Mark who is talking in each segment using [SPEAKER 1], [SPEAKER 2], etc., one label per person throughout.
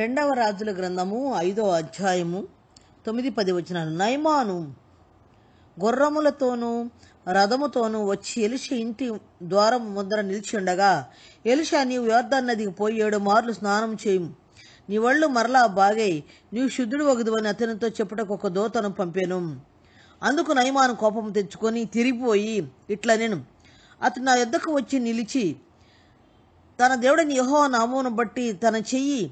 [SPEAKER 1] రెండవ రాజుల గ్రంథము ఐదో అధ్యాయము తొమ్మిది పది వచ్చిన నైమాను గుర్రములతోనూ రథముతోనూ వచ్చి ఎలిష ఇంటి ద్వారం ముందర నిలిచిండగా ఎలిష నీవు యోర్ధన్ నదికి పోయి ఏడు మార్లు స్నానం చేయి నీ ఒళ్ళు మరలా బాగై నీవు శుద్ధుడు వగదువని అతనితో చెప్పుటకు ఒక దోతను పంపాను అందుకు నయమాను కోపం తెచ్చుకొని తిరిగిపోయి ఇట్లా నేను అతను నా యొద్దకు వచ్చి నిలిచి తన దేవుడిని యహో నామోను బట్టి తన చెయ్యి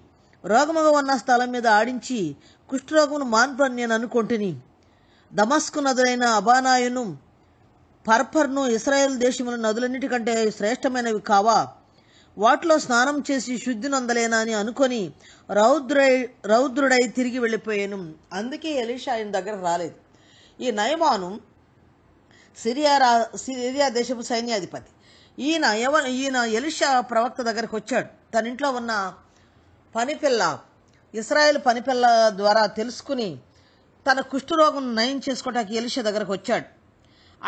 [SPEAKER 1] రోగమగ ఉన్న స్థలం మీద ఆడించి కుష్ఠరోగమును మాన్పని నేను అనుకుంటుని దమస్కు నదులైన అబానాయును పర్పర్ను ఇస్రాయేల్ దేశముల నదులన్నిటికంటే శ్రేష్టమైనవి కావా వాటిలో స్నానం చేసి శుద్ధి నందలేనా అని అనుకొని రౌద్రై రౌద్రుడై తిరిగి వెళ్ళిపోయాను అందుకే ఎలీష ఆయన దగ్గర రాలేదు ఈ నయమాను సిరియా రా సిరియా దేశపు సైన్యాధిపతి ఈయన ఎవ ఈయన ఎలిషా ప్రవక్త దగ్గరకు వచ్చాడు తన ఇంట్లో ఉన్న పనిపిల్ల ఇస్రాయేల్ పనిపిల్ల ద్వారా తెలుసుకుని తన కుష్ఠరోగం నయం చేసుకోవటానికి ఎలిషా దగ్గరకు వచ్చాడు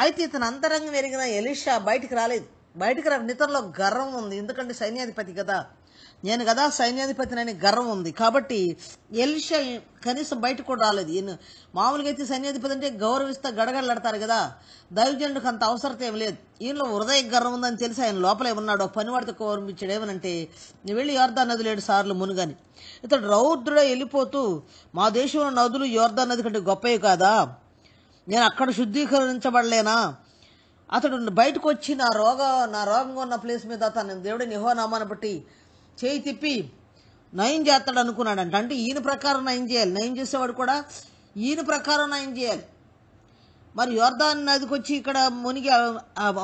[SPEAKER 1] అయితే ఇతను అంతరంగం ఎరిగిన ఎలిషా బయటికి రాలేదు బయటికి రాక నితనిలో గర్వం ఉంది ఎందుకంటే సైన్యాధిపతి కదా నేను కదా సైన్యాధిపతినని గర్వం ఉంది కాబట్టి ఎలిష కనీసం బయటకు కూడా రాలేదు ఈయన మామూలుగా అయితే సైన్యాధిపతి అంటే గౌరవిస్తా గడగడలాడతారు కదా దైవజనుడికి అంత అవసరం ఏం లేదు ఈయనలో హృదయ గర్వం ఉందని తెలిసి ఆయన లోపలే పని పనివాడితో గౌరవించాడు ఏమనంటే వెళ్ళి యోర్దా నదులు ఏడు సార్లు మునుగని ఇతడు రౌద్రుడే వెళ్ళిపోతూ మా దేశంలో నదులు యోర్దా నది కంటే గొప్పవి కాదా నేను అక్కడ శుద్ధీకరించబడలేనా అతడు బయటకు వచ్చి నా రోగం నా రోగంగా ఉన్న ప్లేస్ మీద తన దేవుడిని యహోనామాను బట్టి చేయి తిప్పి నయం చేస్తాడు అనుకున్నాడంట అంటే ఈయన ప్రకారం నయం చేయాలి నయం చేసేవాడు కూడా ఈయన ప్రకారం నయం చేయాలి మరి యోర్దాన్ నదికి వచ్చి ఇక్కడ మునిగి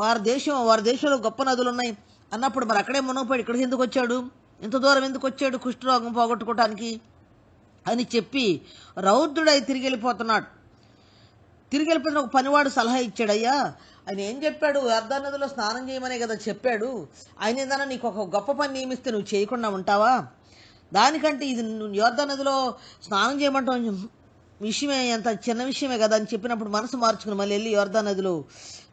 [SPEAKER 1] వారి దేశం వారి దేశంలో గొప్ప నదులు ఉన్నాయి అన్నప్పుడు మరి అక్కడే మునగపోయాడు ఇక్కడికి ఎందుకు వచ్చాడు ఇంత దూరం ఎందుకు వచ్చాడు కుష్ఠరోగం పోగొట్టుకోవటానికి అని చెప్పి రౌద్రుడై తిరిగి వెళ్ళిపోతున్నాడు తిరిగి వెళ్ళిపోయిన ఒక పనివాడు సలహా ఇచ్చాడయ్యా ఆయన ఏం చెప్పాడు నదిలో స్నానం చేయమనే కదా చెప్పాడు ఆయన ఏదైనా నీకు ఒక గొప్ప పని నియమిస్తే నువ్వు చేయకుండా ఉంటావా దానికంటే ఇది యోర్ధ నదిలో స్నానం చేయమంటాం విషయమే అంత చిన్న విషయమే కదా అని చెప్పినప్పుడు మనసు మార్చుకుని మళ్ళీ వెళ్ళి యోర్ధా నదిలో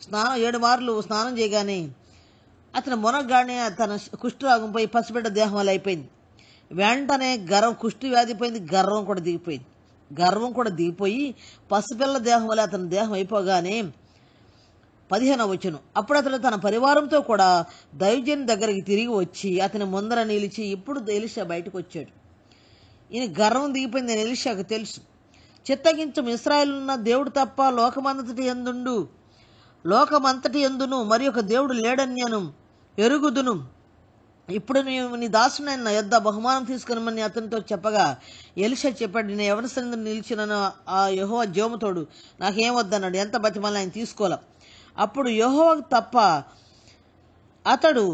[SPEAKER 1] స్నానం ఏడు మార్లు స్నానం చేయగానే అతను మునగ్గానే తన పోయి పసిబిడ్డ దేహం వల్ల అయిపోయింది వెంటనే గర్వం కుష్టి వ్యాధి పోయింది గర్వం కూడా దిగిపోయింది గర్వం కూడా దిగిపోయి పసిపిల్ల దేహం వల్ల అతని దేహం అయిపోగానే పదిహేనవ వచ్చును అప్పుడు అతను తన పరివారంతో కూడా దైవజన్ దగ్గరికి తిరిగి వచ్చి అతని ముందర నిలిచి ఇప్పుడు ఎలిషా బయటకు వచ్చాడు ఈయన గర్వం దిగిపోయింది అని ఎలిషాకు తెలుసు చిత్తగించం ఉన్న దేవుడు తప్ప లోకమంతటి ఎందుండు లోకమంతటి ఎందును మరి ఒక దేవుడు లేడని నేను ఎరుగుదును ఇప్పుడు నీవు నీ దాసునైన నా యొద్ బహుమానం తీసుకునమని అతనితో చెప్పగా ఎలుష చెప్పాడు నేను ఎవరి సరి నిలిచినను ఆ యహోవ జోముతోడు నాకేం వద్దన్నాడు ఎంత బతిమాలని ఆయన తీసుకోలే అప్పుడు యహోవకు తప్ప అతడు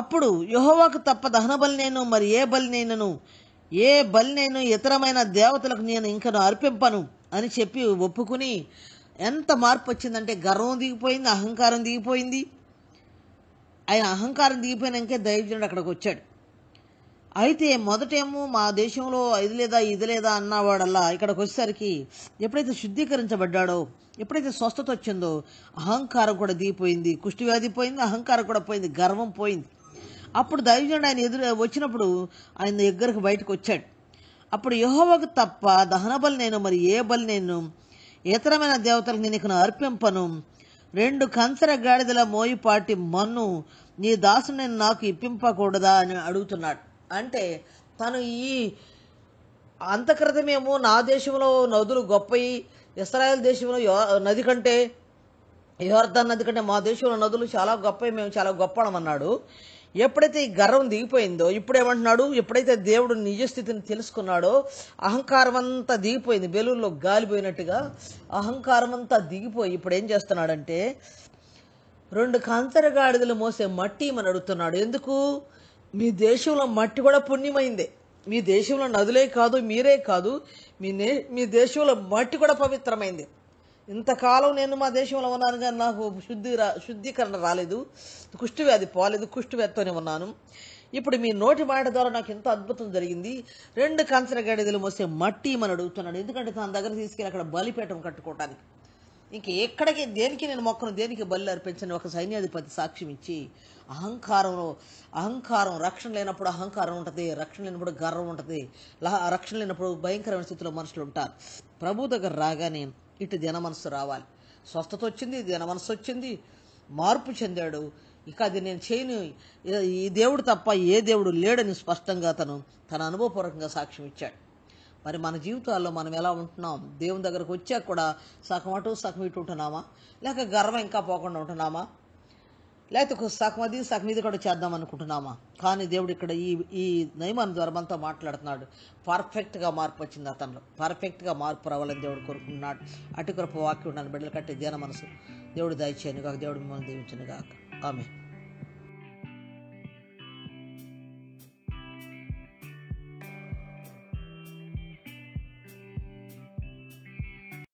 [SPEAKER 1] అప్పుడు యహోవాకు తప్ప దహన బలినైను నేను మరి ఏ బలి ఏ బలి నేను ఇతరమైన దేవతలకు నేను ఇంకను అర్పింపను అని చెప్పి ఒప్పుకుని ఎంత మార్పు వచ్చిందంటే గర్వం దిగిపోయింది అహంకారం దిగిపోయింది ఆయన అహంకారం దిగిపోయినాకే దైవజనుడు అక్కడికి వచ్చాడు అయితే మొదటేమో మా దేశంలో ఇది లేదా ఇది లేదా అన్నవాడల్లా ఇక్కడికి వచ్చేసరికి ఎప్పుడైతే శుద్ధీకరించబడ్డాడో ఎప్పుడైతే స్వస్థత వచ్చిందో అహంకారం కూడా దిగిపోయింది కుష్టివ్యాధి పోయింది అహంకారం కూడా పోయింది గర్వం పోయింది అప్పుడు దైవజనుడు ఆయన ఎదురు వచ్చినప్పుడు ఆయన దగ్గరకు బయటకు వచ్చాడు అప్పుడు యహోవకు తప్ప దహన బలి నేను మరి ఏ బలి నేను ఇతరమైన దేవతలకు నేను ఇక్కడ అర్పింపను రెండు కంచర గాడిదల మోయిపాటి మన్ను నీ దాసుని నాకు ఇప్పింపకూడదా అని అడుగుతున్నాడు అంటే తను ఈ అంతక్రితమేమో నా దేశంలో నదులు గొప్పయి ఇస్రాయల్ దేశంలో నది కంటే యువర్ధన్ నది కంటే మా దేశంలో నదులు చాలా గొప్పవి మేము చాలా గొప్ప అన్నాడు ఎప్పుడైతే ఈ గర్వం దిగిపోయిందో ఇప్పుడు ఏమంటున్నాడు ఎప్పుడైతే దేవుడు నిజస్థితిని తెలుసుకున్నాడో అహంకారం అంతా దిగిపోయింది బెలూన్లో గాలిపోయినట్టుగా అహంకారం అంతా దిగిపోయి ఇప్పుడు ఏం చేస్తున్నాడంటే రెండు కంతరగాడిదలు మోసే మట్టి మన అడుగుతున్నాడు ఎందుకు మీ దేశంలో మట్టి కూడా పుణ్యమైందే మీ దేశంలో నదులే కాదు మీరే కాదు మీ మీ దేశంలో మట్టి కూడా పవిత్రమైంది ఇంతకాలం నేను మా దేశంలో ఉన్నాను కానీ నాకు శుద్ధి శుద్ధీకరణ రాలేదు కుష్టివ్యాధి పోలేదు కుష్టివ్యాధితోనే ఉన్నాను ఇప్పుడు మీ నోటి మాట ద్వారా నాకు ఎంతో అద్భుతం జరిగింది రెండు కంచర గడిదలు మోసే మట్టి మన అడుగుతున్నాడు ఎందుకంటే తన దగ్గర తీసుకెళ్ళి అక్కడ బలిపేటం కట్టుకోవటానికి ఇంక ఎక్కడికి దేనికి నేను మొక్కను దేనికి బలి అర్పించని ఒక సైన్యాధిపతి సాక్ష్యం ఇచ్చి అహంకారంలో అహంకారం రక్షణ లేనప్పుడు అహంకారం ఉంటుంది రక్షణ లేనప్పుడు గర్వం ఉంటుంది రక్షణ లేనప్పుడు భయంకరమైన స్థితిలో మనుషులు ఉంటారు ప్రభు దగ్గర రాగానే ఇటు దిన మనసు రావాలి స్వస్థత వచ్చింది దిన మనసు వచ్చింది మార్పు చెందాడు ఇక అది నేను చేయను ఈ దేవుడు తప్ప ఏ దేవుడు లేడని స్పష్టంగా తను తన అనుభవపూర్వకంగా సాక్ష్యం ఇచ్చాడు మరి మన జీవితాల్లో మనం ఎలా ఉంటున్నాం దేవుని దగ్గరకు వచ్చాక కూడా సగం అటు సగం ఇటు ఉంటున్నామా లేక గర్వం ఇంకా పోకుండా ఉంటున్నామా లేకపోతే సగం అది సగం మీద కూడా చేద్దాం అనుకుంటున్నామా కానీ దేవుడు ఇక్కడ ఈ ఈ నయమాన్ ధర్మంతో మాట్లాడుతున్నాడు పర్ఫెక్ట్గా మార్పు వచ్చింది అతను పర్ఫెక్ట్గా మార్పు రావాలని దేవుడు కోరుకుంటున్నాడు అటు కృప వాక్యం ఉన్నాను బిడ్డలు కట్టే ధ్యాన మనసు దేవుడు దయచేయను కాక దేవుడు మిమ్మల్ని దీవించను కాక ఆమె